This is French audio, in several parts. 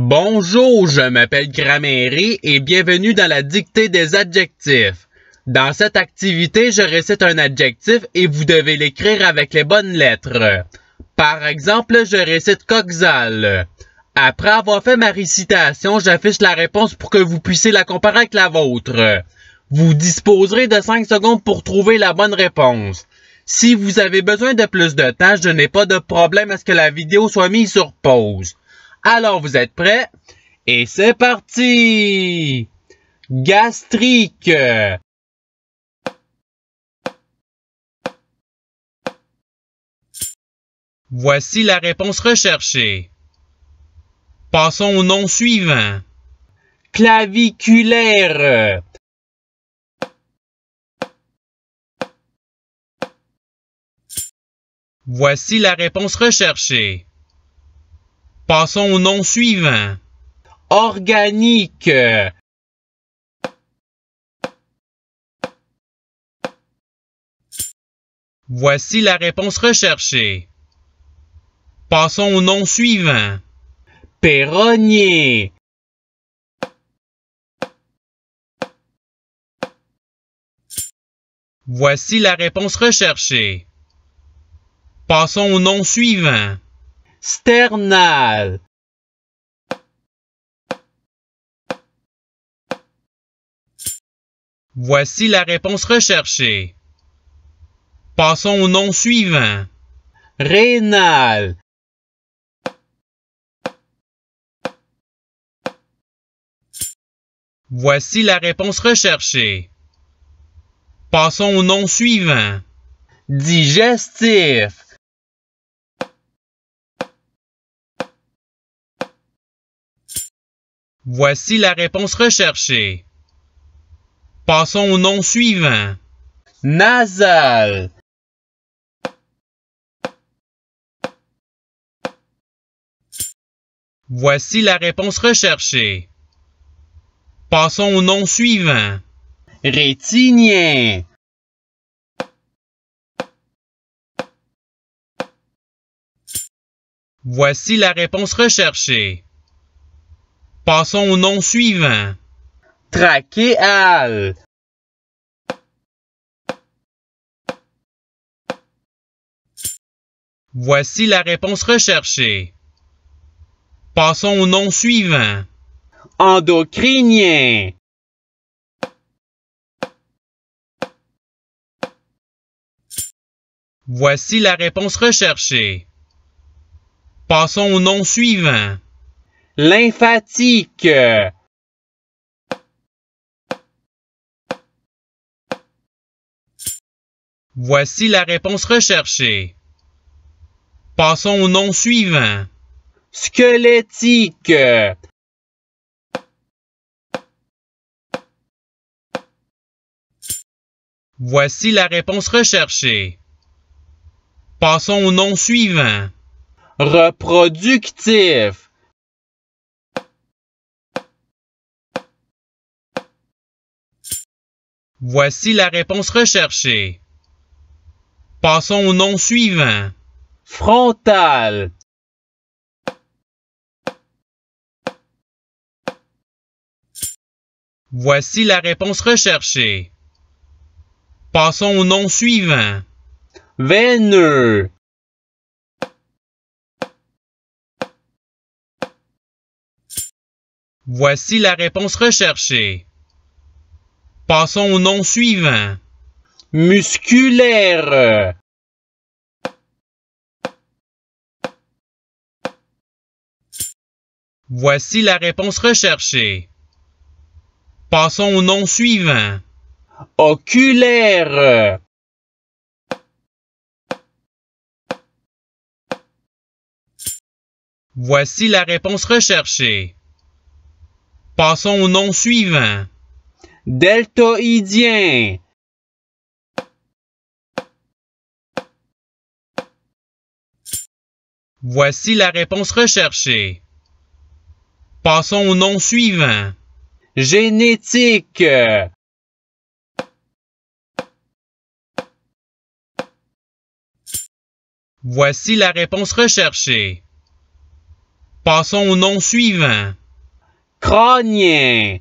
Bonjour, je m'appelle Grammerie et bienvenue dans la dictée des adjectifs. Dans cette activité, je récite un adjectif et vous devez l'écrire avec les bonnes lettres. Par exemple, je récite coxal. Après avoir fait ma récitation, j'affiche la réponse pour que vous puissiez la comparer avec la vôtre. Vous disposerez de 5 secondes pour trouver la bonne réponse. Si vous avez besoin de plus de temps, je n'ai pas de problème à ce que la vidéo soit mise sur pause. Alors vous êtes prêts? Et c'est parti! Gastrique. Voici la réponse recherchée. Passons au nom suivant. Claviculaire. Voici la réponse recherchée. Passons au nom suivant. Organique. Voici la réponse recherchée. Passons au nom suivant. Perronnier. Voici la réponse recherchée. Passons au nom suivant sternal Voici la réponse recherchée. Passons au nom suivant. Rénal. Voici la réponse recherchée. Passons au nom suivant. Digestif. Voici la réponse recherchée. Passons au nom suivant. Nasal. Voici la réponse recherchée. Passons au nom suivant. Rétinien. Voici la réponse recherchée. Passons au nom suivant. Traquéal. Voici la réponse recherchée. Passons au nom suivant. Endocrinien. Voici la réponse recherchée. Passons au nom suivant lymphatique. Voici la réponse recherchée. Passons au nom suivant. Squelettique. Voici la réponse recherchée. Passons au nom suivant. Reproductif. Voici la réponse recherchée. Passons au nom suivant. Frontal. Voici la réponse recherchée. Passons au nom suivant. Veineux. Voici la réponse recherchée. Passons au nom suivant. Musculaire. Voici la réponse recherchée. Passons au nom suivant. Oculaire. Voici la réponse recherchée. Passons au nom suivant deltoïdien. Voici la réponse recherchée. Passons au nom suivant. Génétique. Voici la réponse recherchée. Passons au nom suivant. Crânien.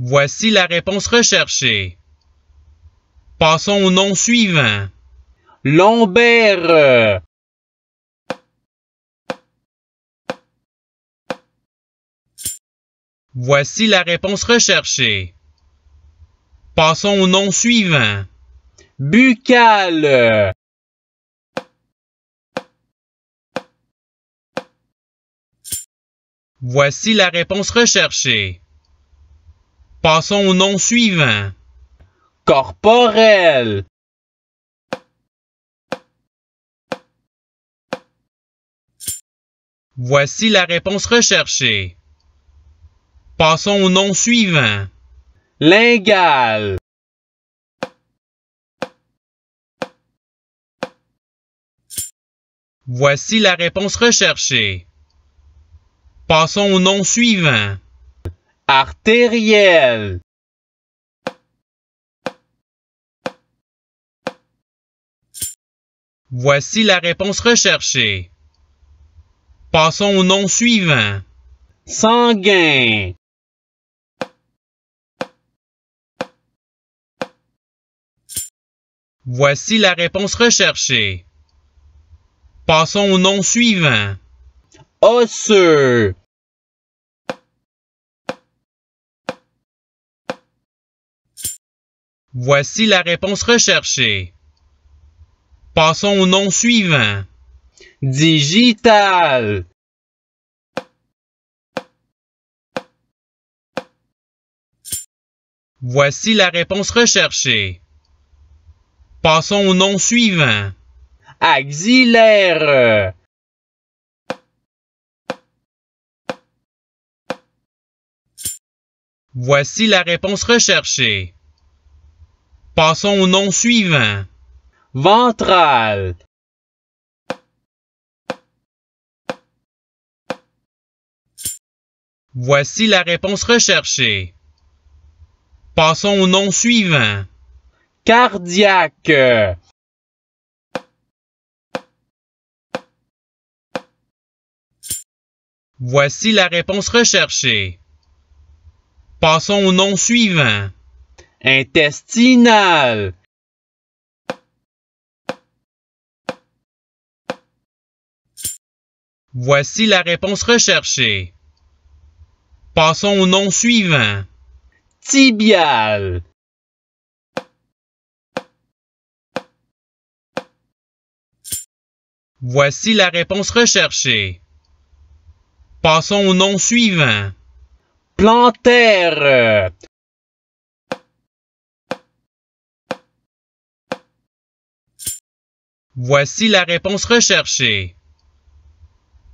Voici la réponse recherchée. Passons au nom suivant. Lambert. Voici la réponse recherchée. Passons au nom suivant. Buccal. Voici la réponse recherchée. Passons au nom suivant. Corporel. Voici la réponse recherchée. Passons au nom suivant. Lingal. Voici la réponse recherchée. Passons au nom suivant artérielle Voici la réponse recherchée. Passons au nom suivant. Sanguin. Voici la réponse recherchée. Passons au nom suivant. Osseux. Voici la réponse recherchée. Passons au nom suivant. Digital. Voici la réponse recherchée. Passons au nom suivant. Auxiliaire. Voici la réponse recherchée. Passons au nom suivant. Ventral. Voici la réponse recherchée. Passons au nom suivant. Cardiaque. Voici la réponse recherchée. Passons au nom suivant. Intestinal. Voici la réponse recherchée. Passons au nom suivant. Tibial. Voici la réponse recherchée. Passons au nom suivant. Plantaire. Voici la réponse recherchée.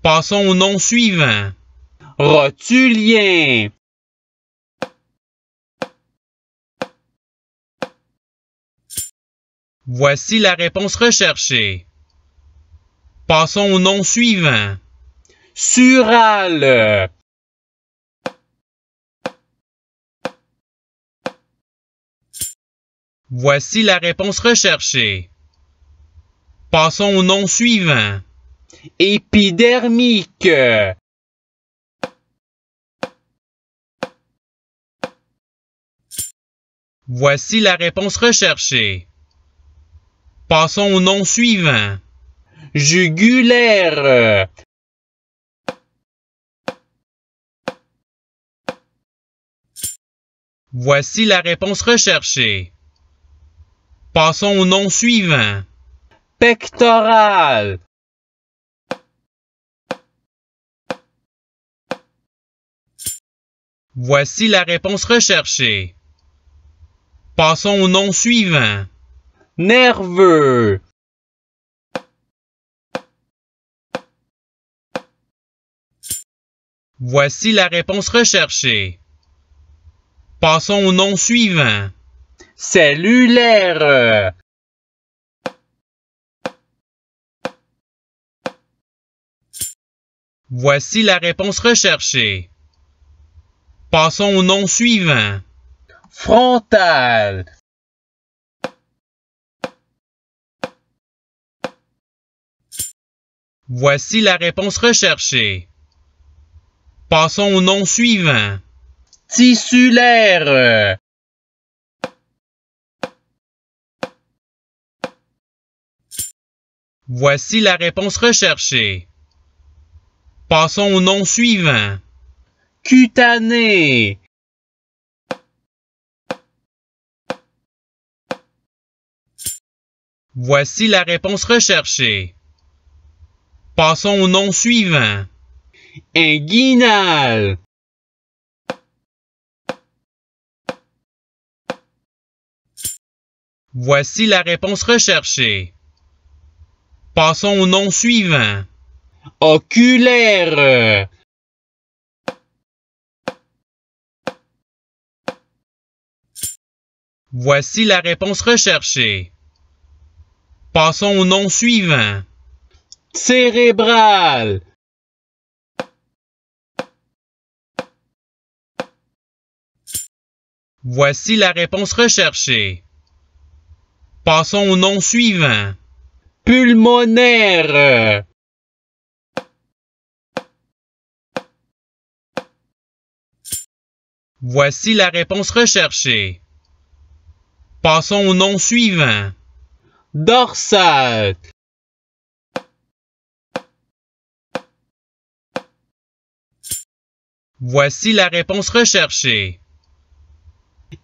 Passons au nom suivant. Rotulien. Voici la réponse recherchée. Passons au nom suivant. Sural. Voici la réponse recherchée. Passons au nom suivant. Épidermique. Voici la réponse recherchée. Passons au nom suivant. Jugulaire. Voici la réponse recherchée. Passons au nom suivant. Voici la réponse recherchée. Passons au nom suivant. Nerveux. Voici la réponse recherchée. Passons au nom suivant. Cellulaire. Voici la réponse recherchée. Passons au nom suivant. Frontal. Voici la réponse recherchée. Passons au nom suivant. Tissulaire. Voici la réponse recherchée. Passons au nom suivant. Cutané. Voici la réponse recherchée. Passons au nom suivant. Inguinal. Voici la réponse recherchée. Passons au nom suivant oculaire Voici la réponse recherchée. Passons au nom suivant. Cérébral. Voici la réponse recherchée. Passons au nom suivant. Pulmonaire. Voici la réponse recherchée. Passons au nom suivant. Dorsat. Voici la réponse recherchée.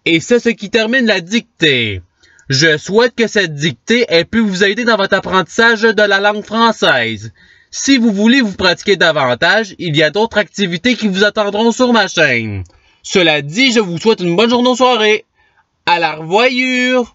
Et c'est ce qui termine la dictée. Je souhaite que cette dictée ait pu vous aider dans votre apprentissage de la langue française. Si vous voulez vous pratiquer davantage, il y a d'autres activités qui vous attendront sur ma chaîne. Cela dit, je vous souhaite une bonne journée ou soirée. À la revoyure!